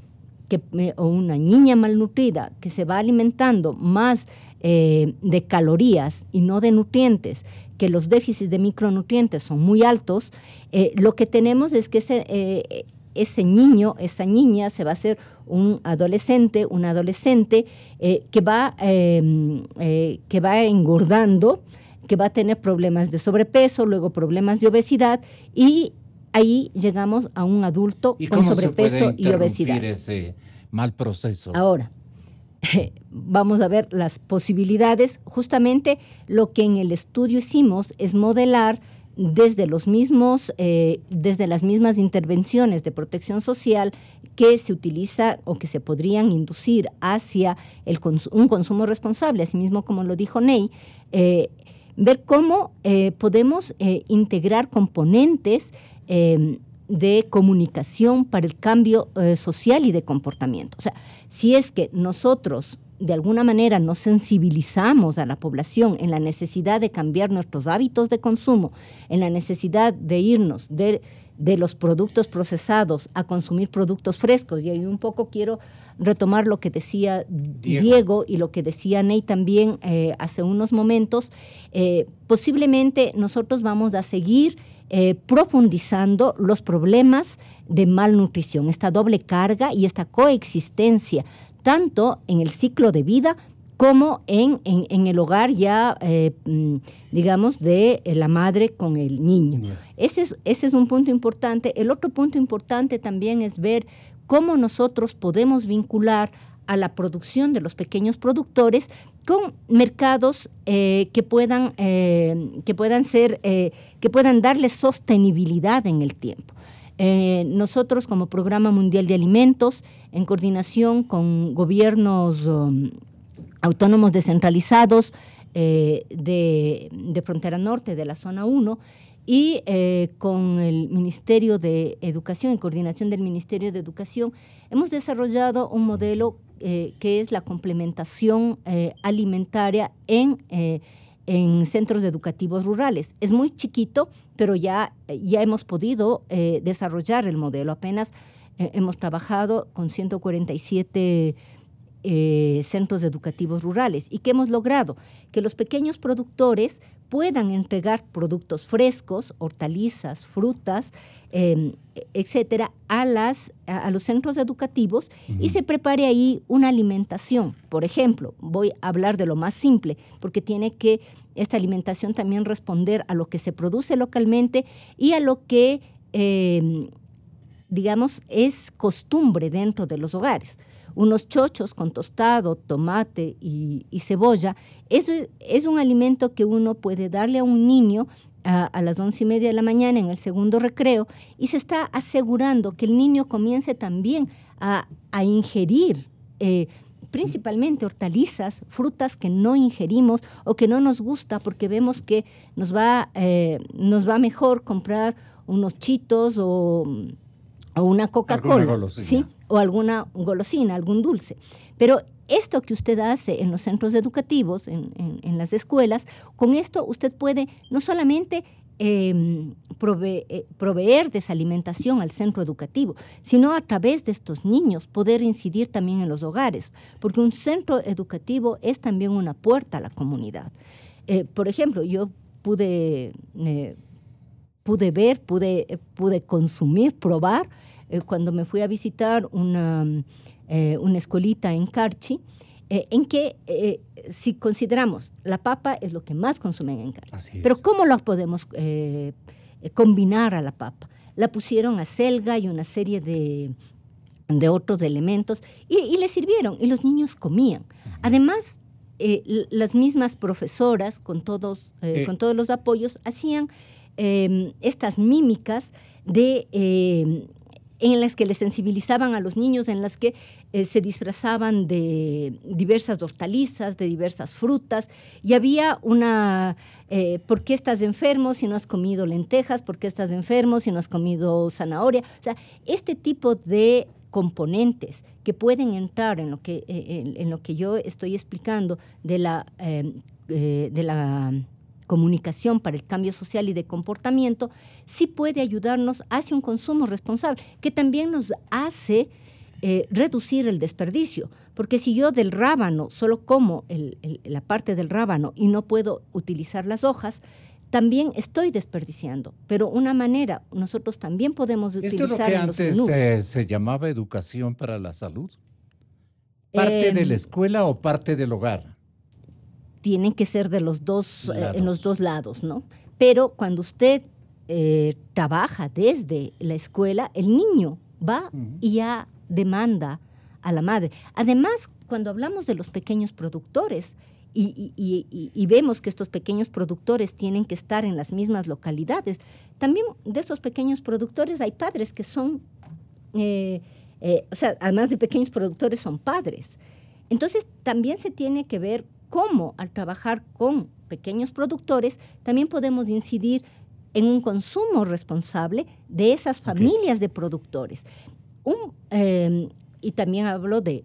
que, eh, o una niña malnutrida que se va alimentando más eh, de calorías y no de nutrientes, que los déficits de micronutrientes son muy altos, eh, lo que tenemos es que ese, ese niño, esa niña se va a hacer un adolescente, un adolescente eh, que, va, em, eh, que va engordando, que va a tener problemas de sobrepeso, luego problemas de obesidad y ahí llegamos a un adulto con sobrepeso y obesidad. Ese mal proceso. Ahora, vamos a ver las posibilidades. Justamente lo que en el estudio hicimos es modelar desde los mismos, eh, desde las mismas intervenciones de protección social que se utiliza o que se podrían inducir hacia el un consumo responsable, asimismo como lo dijo Ney, eh, ver cómo eh, podemos integrar componentes em, de comunicación para el cambio social y de comportamiento. O sea, si es que nosotros de alguna manera no sensibilizamos a la población en la necesidad de cambiar nuestros hábitos de consumo, en la necesidad de irnos de, los productos procesados a consumir productos frescos. Y ahí un poco quiero retomar lo que decía Diego, y lo que decía Ney también eh, hace unos momentos. Eh, posiblemente nosotros vamos a seguir eh, profundizando los problemas de malnutrición, esta doble carga y esta coexistencia tanto en el ciclo de vida como en, en, el hogar ya, eh, mm, digamos, de eh, la madre con el niño. Ese, es, un punto importante. El otro punto importante también es ver cómo nosotros podemos vincular a la producción de los pequeños productores con mercados eh, que, puedan, ser que puedan darle sostenibilidad en el tiempo eh, nosotros como Programa Mundial de Alimentos, en coordinación con gobiernos um, autónomos descentralizados eh, de, Frontera Norte, de la Zona 1, y eh, con el Ministerio de Educación, en coordinación del Ministerio de Educación, hemos desarrollado un modelo que es la complementación alimentaria en en centros educativos rurales. Es muy chiquito, pero ya, ya hemos podido eh, desarrollar el modelo. Apenas eh, hemos trabajado con 147 eh, centros educativos rurales. ¿Y qué hemos logrado? Que los pequeños productores puedan entregar productos frescos, hortalizas, frutas, em, etcétera, a, los centros educativos y se prepare ahí una alimentación. Por ejemplo, voy a hablar de lo más simple, porque tiene que esta alimentación también responder a lo que se produce localmente y a lo que, em, digamos, es costumbre dentro de los hogares unos chochos con tostado, tomate y, cebolla. Eso es, un alimento que uno puede darle a un niño a, las once y media de la mañana en el segundo recreo y se está asegurando que el niño comience también a, ingerir. Eh, principalmente hortalizas, frutas que no ingerimos o que no nos gusta porque vemos que nos va, eh, nos va mejor comprar unos chitos o o una Coca-Cola, ¿sí? o alguna golosina, algún dulce. Pero esto que usted hace en los centros educativos, en, las escuelas, con esto usted puede no solamente em, eh, proveer desalimentación al centro educativo, sino a través de estos niños poder incidir también en los hogares, porque un centro educativo es también una puerta a la comunidad. Eh, por ejemplo, yo pude eh, pude ver, pude, pude consumir, probar. Eh, cuando me fui a visitar una, eh, una escuelita en Carchi, eh, en que si consideramos la papa es lo que más consumen en Carchi. Pero ¿cómo la podemos combinar a la papa? La pusieron a selga y una serie de, otros elementos y, le sirvieron y los niños comían. Además, las mismas profesoras con todos, con todos los apoyos hacían Em, estas mímicas de... Em, en las que les sensibilizaban a los niños, en las que eh, se disfrazaban de diversas hortalizas, de diversas frutas, y había una, eh, ¿por qué estás enfermo si no has comido lentejas? ¿Por qué estás enfermo si no has comido zanahoria? O sea, este tipo de componentes que pueden entrar en lo que, eh, lo que yo estoy explicando de la... Em, de la comunicación para el cambio social y de comportamiento, sí puede ayudarnos hacia un consumo responsable, que también nos hace eh, reducir el desperdicio. Porque si yo del rábano solo como la parte del rábano y no puedo utilizar las hojas, también estoy desperdiciando, pero una manera, nosotros también podemos utilizar. Esto es lo que antes se llamaba educación para la salud. ¿Parte em, de la escuela o parte del hogar? tienen que ser de los dos, eh, en los dos lados, ¿no? Pero cuando usted eh, trabaja desde la escuela, el niño va y ya demanda a la madre. Además, cuando hablamos de los pequeños productores, y, vemos que estos pequeños productores tienen que estar en las mismas localidades. También de estos pequeños productores hay padres que son, eh, o sea, además de pequeños productores son padres. Entonces también se tiene que ver cómo al trabajar con pequeños productores también podemos incidir en un consumo responsable de esas familias de productores. Em, y también hablo de,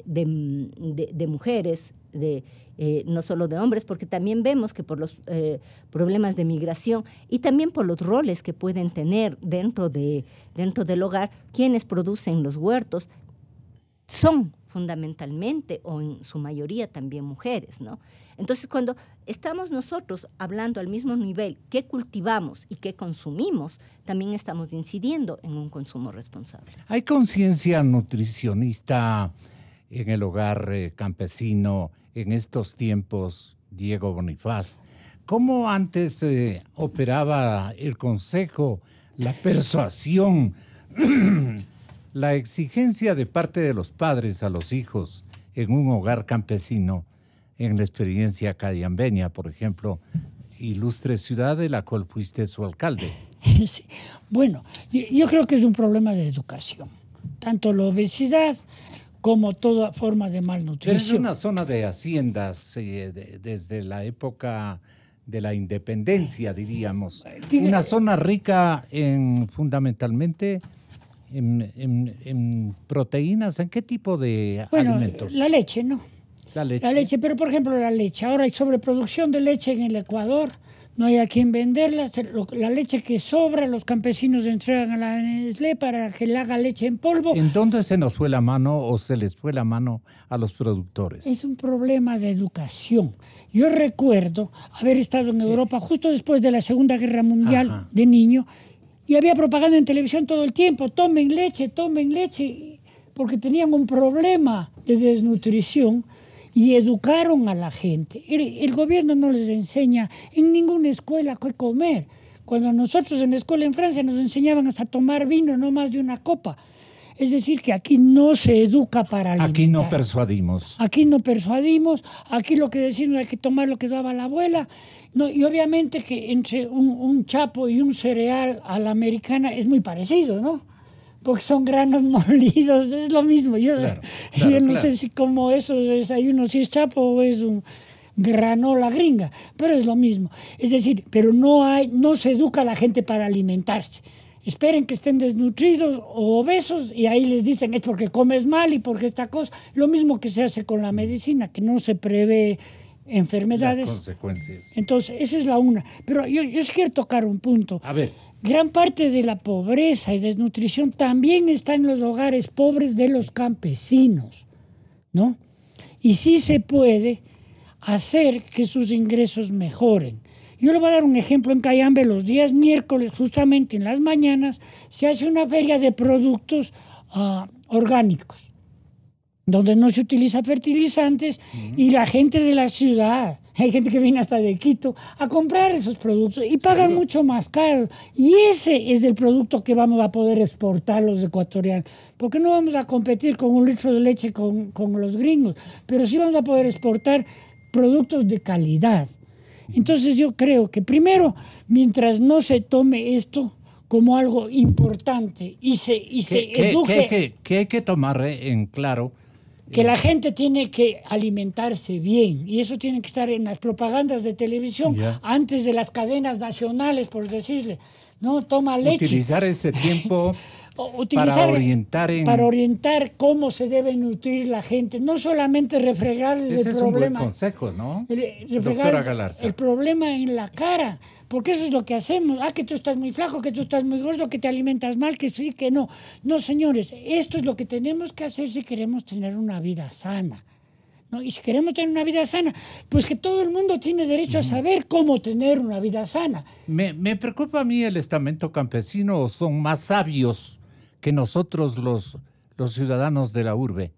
mujeres, de, eh, no solo de hombres, porque también vemos que por los eh, problemas de migración y también por los roles que pueden tener dentro del hogar, quienes producen los huertos son fundamentalmente o en su mayoría también mujeres, ¿no? Entonces, cuando estamos nosotros hablando al mismo nivel qué cultivamos y qué consumimos, también estamos incidiendo en un consumo responsable. ¿Hay conciencia nutricionista en el hogar eh, campesino en estos tiempos, Diego Bonifaz? ¿Cómo antes eh, operaba el consejo, la persuasión? la exigencia de parte de los padres a los hijos en un hogar campesino, en la experiencia Cayambeña, por ejemplo, ilustre ciudad de la cual fuiste su alcalde. Bueno, yo, creo que es un problema de educación, tanto la obesidad como toda forma de malnutrición. es una zona de haciendas eh, desde la época de la independencia, diríamos. Una eh, zona rica en fundamentalmente en, proteínas, ¿en qué tipo de bueno, La leche, ¿no? La leche. La leche, pero por ejemplo la leche. Ahora hay sobreproducción de leche en el Ecuador, no hay a quien venderla. La leche que sobra, los campesinos entregan a la Nestlé para que le haga leche en polvo. ¿En dónde se nos fue la mano o se les fue la mano a los productores? Es un problema de educación. Yo recuerdo haber estado en Europa justo después de la Segunda Guerra Mundial de niño y había propaganda en televisión todo el tiempo, tomen leche, tomen leche, porque tenían un problema de desnutrición y educaron a la gente. El, gobierno no les enseña en ninguna escuela qué comer. Cuando nosotros en la escuela en Francia nos enseñaban hasta tomar vino, no más de una copa. Es decir, que aquí no se educa para alimentar. Aquí no persuadimos. Aquí no persuadimos, aquí lo que decimos hay que tomar lo que daba la abuela no, y obviamente que entre un, chapo y un cereal a la americana es muy parecido, ¿no? Porque son granos molidos, es lo mismo. Yo, no sé si como esos desayunos, si es chapo o es un granola gringa, pero es lo mismo. Es decir, pero no, hay, no se educa a la gente para alimentarse. Esperen que estén desnutridos o obesos y ahí les dicen es porque comes mal y porque esta cosa. Lo mismo que se hace con la medicina, que no se prevé enfermedades. consecuencias. Entonces, esa es la una. Pero yo, yo quiero tocar un punto. A ver. Gran parte de la pobreza y desnutrición también está en los hogares pobres de los campesinos, ¿no? Y sí se puede hacer que sus ingresos mejoren. Yo le voy a dar un ejemplo en Cayambe, los días miércoles, justamente en las mañanas, se hace una feria de productos ah, orgánicos donde no se utiliza fertilizantes y la gente de la ciudad, hay gente que viene hasta de Quito a comprar esos productos y pagan mucho más caro. Y ese es el producto que vamos a poder exportar los ecuatorianos, porque no vamos a competir con un litro de leche con, los gringos, pero sí vamos a poder exportar productos de calidad. Entonces yo creo que primero, mientras no se tome esto, como algo importante y se, y se hay que tomar eh, en claro que la gente tiene que alimentarse bien y eso tiene que estar en las propagandas de televisión antes de las cadenas nacionales, por decirle. No, toma leche. Utilizar ese tiempo para orientar para orientar cómo se debe nutrir la gente, no solamente refregar el problema. consejo, ¿no? el eh, problema en la cara porque eso es lo que hacemos. Ah, que tú estás muy flaco, que tú estás muy gordo, que te alimentas mal, que sí, que no. No, señores, esto es lo que tenemos que hacer si queremos tener una vida sana. ¿no? Y si queremos tener una vida sana, pues que todo el mundo tiene derecho a saber cómo tener una vida sana. Me, preocupa a mí el estamento campesino, son más sabios que nosotros los, los ciudadanos de la urbe.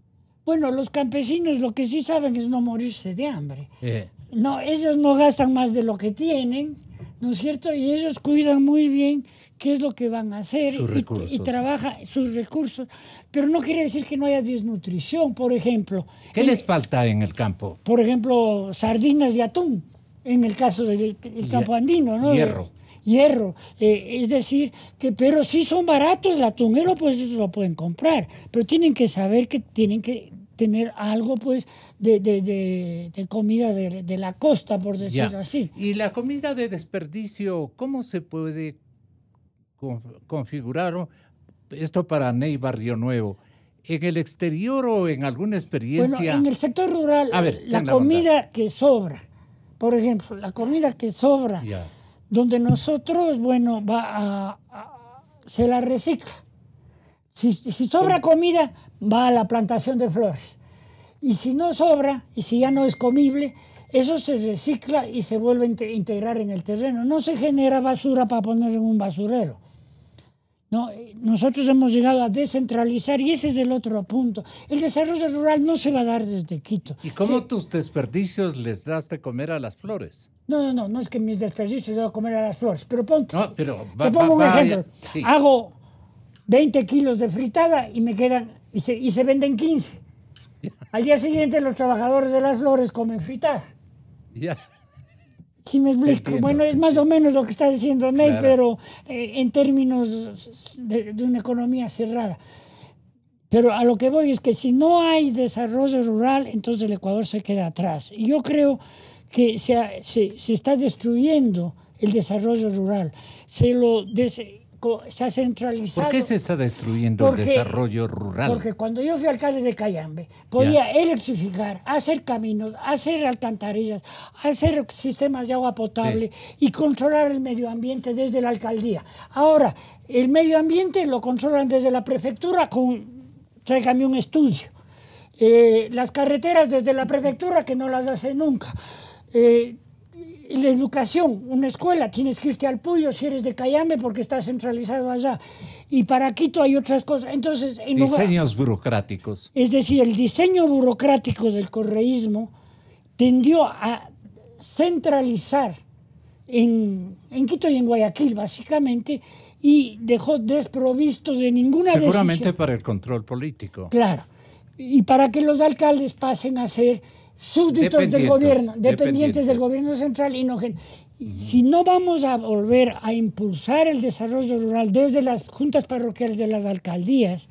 Bueno, los campesinos lo que sí saben es no morirse de hambre. Eh. No, ellos no gastan más de lo que tienen, ¿no es cierto? Y ellos cuidan muy bien qué es lo que van a hacer y, y, trabaja sus recursos. Pero no quiere decir que no haya desnutrición, por ejemplo. ¿Qué les falta en el campo? Por ejemplo, sardinas y atún, en el caso del campo andino, ¿no? Hierro. hierro. Eh, es decir, que pero sí son baratos el atún, ellos lo pueden comprar, pero tienen que saber que tienen que tener algo pues de, comida de, la costa, por decirlo así. Y la comida de desperdicio, ¿cómo se puede configurar esto para Ney Barrio Nuevo? ¿En el exterior o en alguna experiencia? Bueno, en el sector rural, la, comida que sobra, por ejemplo, la comida que sobra, donde nosotros, bueno, va se la recicla. si sobra comida, va a la plantación de flores. Y si no sobra, y si ya no es comible, eso se recicla y se vuelve a integrar en el terreno. No se genera basura para poner en un basurero. No, eh, nosotros hemos llegado a descentralizar y ese es el otro punto. El desarrollo rural no se va a dar desde Quito. ¿Y cómo tus desperdicios les das de comer a las flores? No, no, no, no es que mis desperdicios les de comer a las flores, pero ponte. pero te pongo un ejemplo. Hago 20 kilos de fritada y me quedan y se, y se venden 15. Al día siguiente los trabajadores de las flores comen fritas. Sí, me Bueno, es más o menos lo que está diciendo Ney, pero eh, en términos de, una economía cerrada. Pero a lo que voy es que si no hay desarrollo rural, entonces el Ecuador se queda atrás. Y yo creo que se, se está destruyendo el desarrollo rural. Se lo se ha centralizado. ¿Por qué se está destruyendo el desarrollo rural? Porque cuando yo fui alcalde de Cayambe, podía electrificar, hacer caminos, hacer alcantarillas, hacer sistemas de agua potable y controlar el medio ambiente desde la alcaldía. Ahora, el medio ambiente lo controlan desde la prefectura con, tráigame un estudio. Eh, las carreteras desde la prefectura que no las hace nunca. Eh, la educación, una escuela, tienes que irte al Puyo si eres de Cayambe porque está centralizado allá. Y para Quito hay otras cosas. Entonces, en diseños burocráticos. Es decir, el diseño burocrático del correísmo tendió a centralizar en, Quito y en Guayaquil, básicamente, y dejó desprovisto de ninguna Seguramente para el control político. Claro. Y para que los alcaldes pasen a ser súbditos del gobierno, dependientes, del gobierno central y no si no vamos a volver a impulsar el desarrollo rural desde las juntas parroquiales de las alcaldías,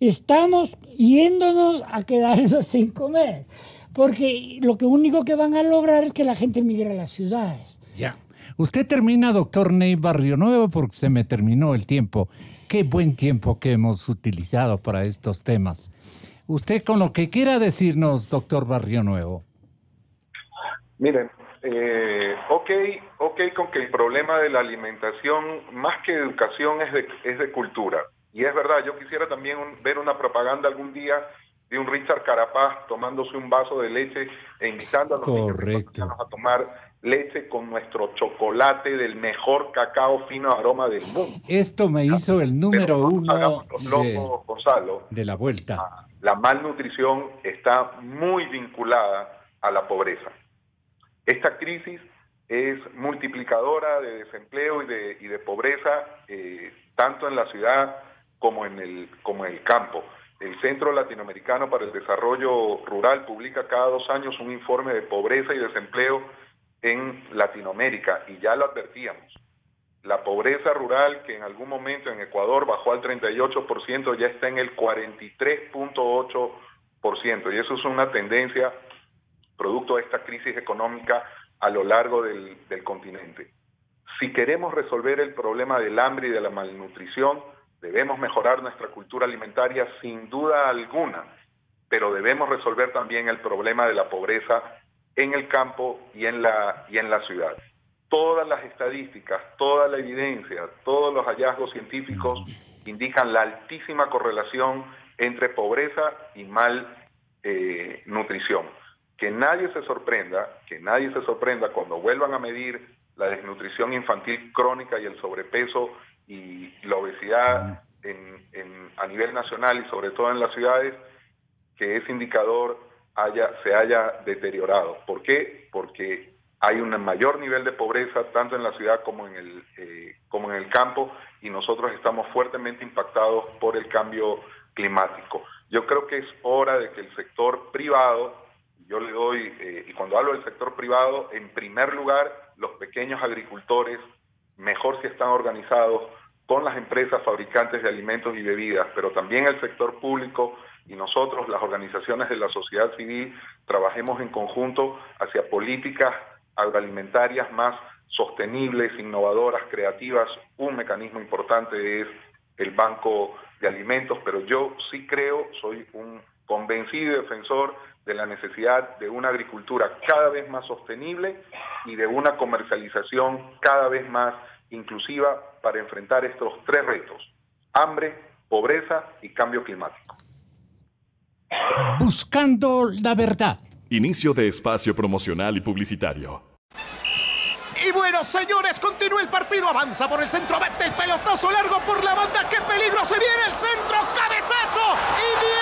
estamos yéndonos a quedarnos sin comer, porque lo que único que van a lograr es que la gente migre a las ciudades. Ya. Usted termina, doctor Ney Barrio Nuevo, porque se me terminó el tiempo. Qué buen tiempo que hemos utilizado para estos temas usted con lo que quiera decirnos, doctor Barrio Nuevo. Miren, eh, ok, ok con que el problema de la alimentación, más que educación, es de, cultura. Y es verdad, yo quisiera también ver una propaganda algún día de un Richard Carapaz tomándose un vaso de leche e invitando a los niños a tomar leche con nuestro chocolate del mejor cacao fino aroma del mundo. Esto me ah, hizo el número uno de, la vuelta. Ah, la malnutrición está muy vinculada a la pobreza. Esta crisis es multiplicadora de desempleo y de, pobreza, eh, tanto en la ciudad como en, el, como en el campo. El Centro Latinoamericano para el Desarrollo Rural publica cada dos años un informe de pobreza y desempleo en Latinoamérica, y ya lo advertíamos. La pobreza rural, que en algún momento en Ecuador bajó al 38%, ya está en el 43.8%. Y eso es una tendencia producto de esta crisis económica a lo largo del, continente. Si queremos resolver el problema del hambre y de la malnutrición, debemos mejorar nuestra cultura alimentaria sin duda alguna, pero debemos resolver también el problema de la pobreza en el campo y en la, y en la ciudad todas las estadísticas, toda la evidencia, todos los hallazgos científicos indican la altísima correlación entre pobreza y mal eh, nutrición. Que nadie se sorprenda, que nadie se sorprenda cuando vuelvan a medir la desnutrición infantil crónica y el sobrepeso y la obesidad a nivel nacional y sobre todo en las ciudades, que ese indicador haya, se haya deteriorado. ¿Por qué? Porque hay un mayor nivel de pobreza tanto en la ciudad como en el eh, como en el campo y nosotros estamos fuertemente impactados por el cambio climático. Yo creo que es hora de que el sector privado, yo le doy eh, y cuando hablo del sector privado, en primer lugar los pequeños agricultores, mejor si están organizados con las empresas fabricantes de alimentos y bebidas, pero también el sector público y nosotros, las organizaciones de la sociedad civil, trabajemos en conjunto hacia políticas agroalimentarias más sostenibles, innovadoras, creativas. Un mecanismo importante es el banco de alimentos, pero yo sí creo, soy un convencido defensor de la necesidad de una agricultura cada vez más sostenible y de una comercialización cada vez más inclusiva para enfrentar estos tres retos, hambre, pobreza y cambio climático. Buscando la verdad. Inicio de espacio promocional y publicitario. Y bueno, señores, continúa el partido. Avanza por el centro. Vete el pelotazo largo por la banda. ¡Qué peligro se viene el centro! ¡Cabezazo! ¡Y